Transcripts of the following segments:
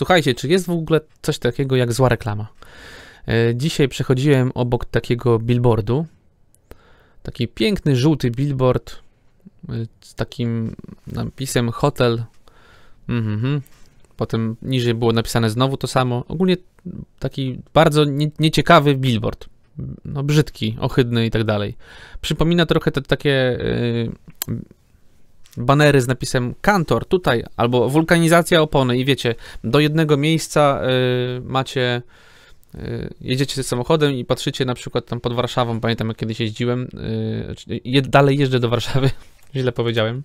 Słuchajcie, czy jest w ogóle coś takiego jak zła reklama? E, dzisiaj przechodziłem obok takiego billboardu. Taki piękny, żółty billboard e, z takim napisem hotel. Mhm. Potem niżej było napisane znowu to samo. Ogólnie taki bardzo nie, nieciekawy billboard. No brzydki, ohydny i tak dalej. Przypomina trochę te takie e, banery z napisem kantor tutaj, albo wulkanizacja opony i wiecie, do jednego miejsca y, macie, y, jedziecie samochodem i patrzycie na przykład tam pod Warszawą, pamiętam jak kiedyś jeździłem, y, znaczy, dalej jeżdżę do Warszawy, źle powiedziałem.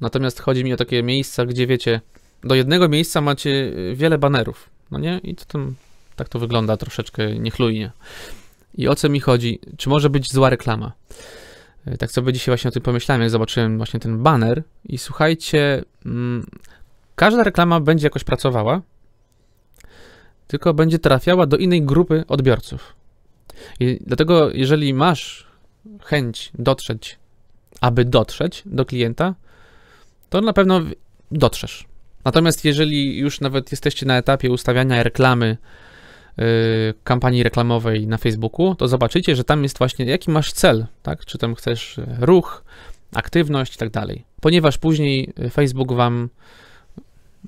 Natomiast chodzi mi o takie miejsca, gdzie wiecie, do jednego miejsca macie y, wiele banerów, no nie? I to tam, tak to wygląda troszeczkę niechlujnie. I o co mi chodzi? Czy może być zła reklama? Y, tak sobie dzisiaj właśnie o tym pomyślałem, jak zobaczyłem właśnie ten banner i słuchajcie, mm, każda reklama będzie jakoś pracowała, tylko będzie trafiała do innej grupy odbiorców. I dlatego, jeżeli masz chęć dotrzeć, aby dotrzeć do klienta, to na pewno dotrzesz. Natomiast jeżeli już nawet jesteście na etapie ustawiania reklamy Y, kampanii reklamowej na Facebooku, to zobaczycie, że tam jest właśnie jaki masz cel, tak? Czy tam chcesz y, ruch, aktywność i tak dalej. Ponieważ później y, Facebook wam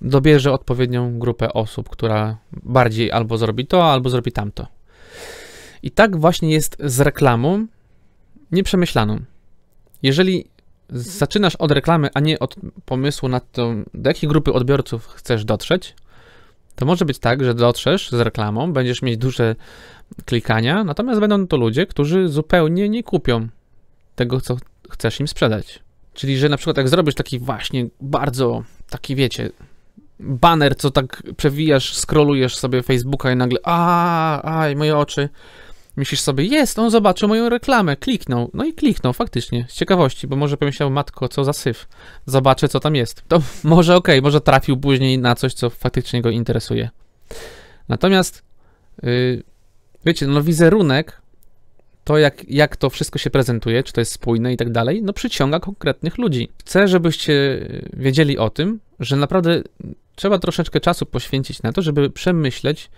dobierze odpowiednią grupę osób, która bardziej albo zrobi to, albo zrobi tamto. I tak właśnie jest z reklamą nieprzemyślaną. Jeżeli zaczynasz od reklamy, a nie od pomysłu na to, do jakiej grupy odbiorców chcesz dotrzeć, to może być tak, że dotrzesz z reklamą, będziesz mieć duże klikania, natomiast będą to ludzie, którzy zupełnie nie kupią tego, co chcesz im sprzedać. Czyli, że na przykład jak zrobisz taki właśnie bardzo, taki wiecie, banner, co tak przewijasz, scrollujesz sobie Facebooka i nagle, a, aj, moje oczy, Myślisz sobie, jest, on zobaczył moją reklamę, kliknął. No i kliknął faktycznie, z ciekawości, bo może pomyślał, matko, co za syf, zobaczę, co tam jest. To może okej, może trafił później na coś, co faktycznie go interesuje. Natomiast, yy, wiecie, no wizerunek, to jak, jak to wszystko się prezentuje, czy to jest spójne i tak dalej, no przyciąga konkretnych ludzi. Chcę, żebyście wiedzieli o tym, że naprawdę trzeba troszeczkę czasu poświęcić na to, żeby przemyśleć,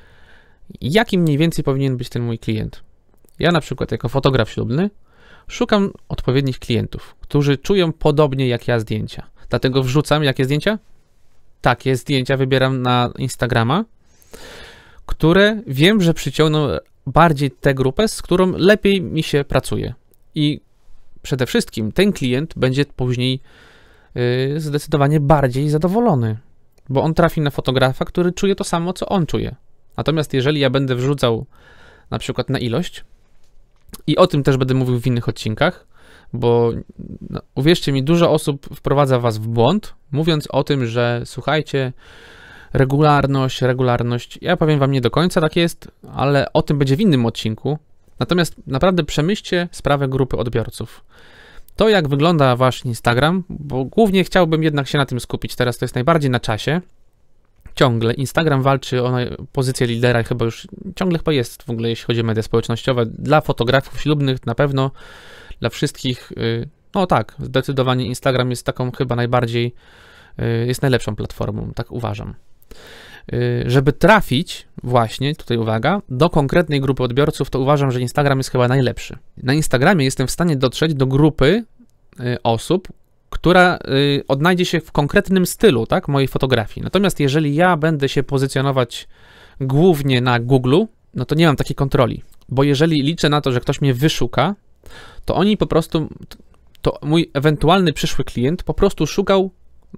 jaki mniej więcej powinien być ten mój klient. Ja na przykład jako fotograf ślubny szukam odpowiednich klientów, którzy czują podobnie jak ja zdjęcia. Dlatego wrzucam jakie zdjęcia? Takie zdjęcia wybieram na Instagrama, które wiem, że przyciągną bardziej tę grupę, z którą lepiej mi się pracuje. I przede wszystkim ten klient będzie później yy, zdecydowanie bardziej zadowolony, bo on trafi na fotografa, który czuje to samo, co on czuje. Natomiast jeżeli ja będę wrzucał na przykład na ilość, i o tym też będę mówił w innych odcinkach, bo no, uwierzcie mi, dużo osób wprowadza was w błąd, mówiąc o tym, że słuchajcie, regularność, regularność. Ja powiem wam, nie do końca tak jest, ale o tym będzie w innym odcinku. Natomiast naprawdę przemyślcie sprawę grupy odbiorców. To, jak wygląda wasz Instagram, bo głównie chciałbym jednak się na tym skupić teraz, to jest najbardziej na czasie, ciągle. Instagram walczy o pozycję lidera, chyba już ciągle chyba jest w ogóle, jeśli chodzi o media społecznościowe. Dla fotografów ślubnych na pewno, dla wszystkich, y, no tak, zdecydowanie Instagram jest taką chyba najbardziej, y, jest najlepszą platformą, tak uważam. Y, żeby trafić, właśnie tutaj uwaga, do konkretnej grupy odbiorców, to uważam, że Instagram jest chyba najlepszy. Na Instagramie jestem w stanie dotrzeć do grupy osób, która y, odnajdzie się w konkretnym stylu tak, mojej fotografii. Natomiast jeżeli ja będę się pozycjonować głównie na Google, no to nie mam takiej kontroli, bo jeżeli liczę na to, że ktoś mnie wyszuka, to oni po prostu, to mój ewentualny przyszły klient po prostu szukał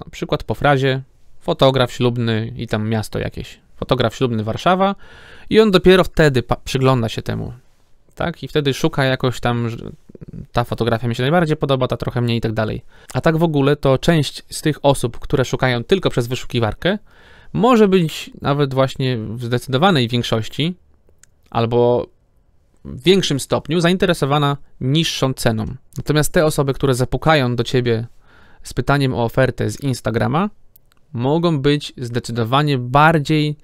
na przykład po frazie fotograf ślubny i tam miasto jakieś, fotograf ślubny Warszawa i on dopiero wtedy przygląda się temu tak? I wtedy szuka jakoś tam, ta fotografia mi się najbardziej podoba, ta trochę mniej i tak dalej. A tak w ogóle to część z tych osób, które szukają tylko przez wyszukiwarkę, może być nawet właśnie w zdecydowanej większości albo w większym stopniu zainteresowana niższą ceną. Natomiast te osoby, które zapukają do ciebie z pytaniem o ofertę z Instagrama, mogą być zdecydowanie bardziej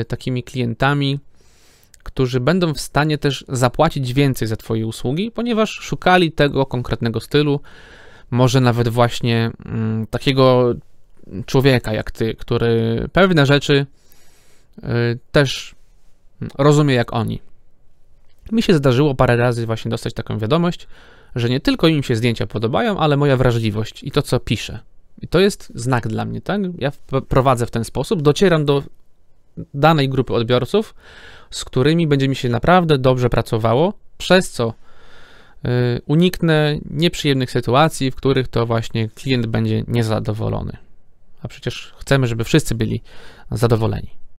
y, takimi klientami, którzy będą w stanie też zapłacić więcej za Twoje usługi, ponieważ szukali tego konkretnego stylu, może nawet właśnie mm, takiego człowieka jak Ty, który pewne rzeczy y, też rozumie jak oni. Mi się zdarzyło parę razy właśnie dostać taką wiadomość, że nie tylko im się zdjęcia podobają, ale moja wrażliwość i to, co piszę. I to jest znak dla mnie, tak? Ja prowadzę w ten sposób, docieram do danej grupy odbiorców, z którymi będzie mi się naprawdę dobrze pracowało, przez co y, uniknę nieprzyjemnych sytuacji, w których to właśnie klient będzie niezadowolony. A przecież chcemy, żeby wszyscy byli zadowoleni.